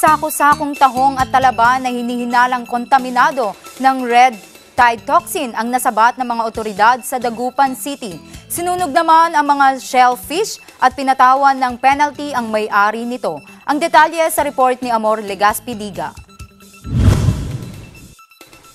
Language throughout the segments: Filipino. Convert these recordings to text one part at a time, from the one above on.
sako-sakong tahong at talaba na hinihinalang kontaminado ng red tide toxin ang nasabat ng mga otoridad sa Dagupan City. Sinunog naman ang mga shellfish at pinatawan ng penalty ang may-ari nito. Ang detalye sa report ni Amor Legaspi Diga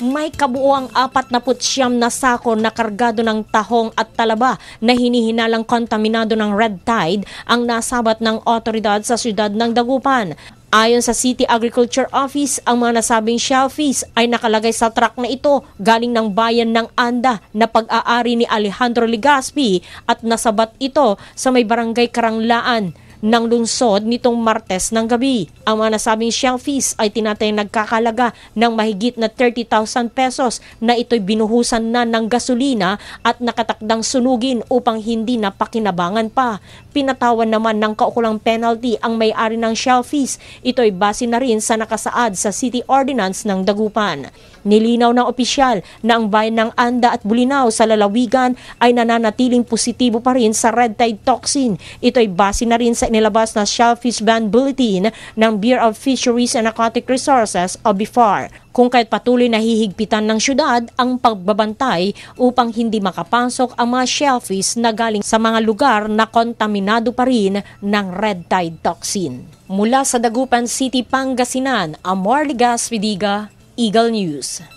may kabuuang apat na putsyam na sako na kargado ng tahong at talaba na hinihinalang kontaminado ng red tide ang nasabat ng otoridad sa siyudad ng Dagupan. Ayon sa City Agriculture Office, ang mga nasabing shellfish ay nakalagay sa truck na ito galing ng bayan ng Anda na pag-aari ni Alejandro Legaspi at nasabat ito sa may barangay Karanglaan ng lungsod nitong Martes ng gabi. Ang mga nasabing shell fees ay tinatay nagkakalaga ng mahigit na 30,000 pesos na ito'y binuhusan na ng gasolina at nakatakdang sunugin upang hindi na pakinabangan pa. Pinatawan naman ng kaukulang penalty ang may-ari ng shell fees. Ito'y base na rin sa nakasaad sa City Ordinance ng Dagupan. Nilinaw ng opisyal na ang bayan ng Anda at Bulinaw sa lalawigan ay nananatiling positibo pa rin sa red tide toxin. Ito'y base na rin sa nilabas na Shellfish Ban Bulletin ng Bureau of Fisheries and Aquatic Resources o BIFAR kung kahit patuloy na hihigpitan ng syudad ang pagbabantay upang hindi makapasok ang mga shellfish na galing sa mga lugar na kontaminado pa rin ng red tide toxin. Mula sa Dagupan City, Pangasinan, Amor Ligas, Vidiga, Eagle News.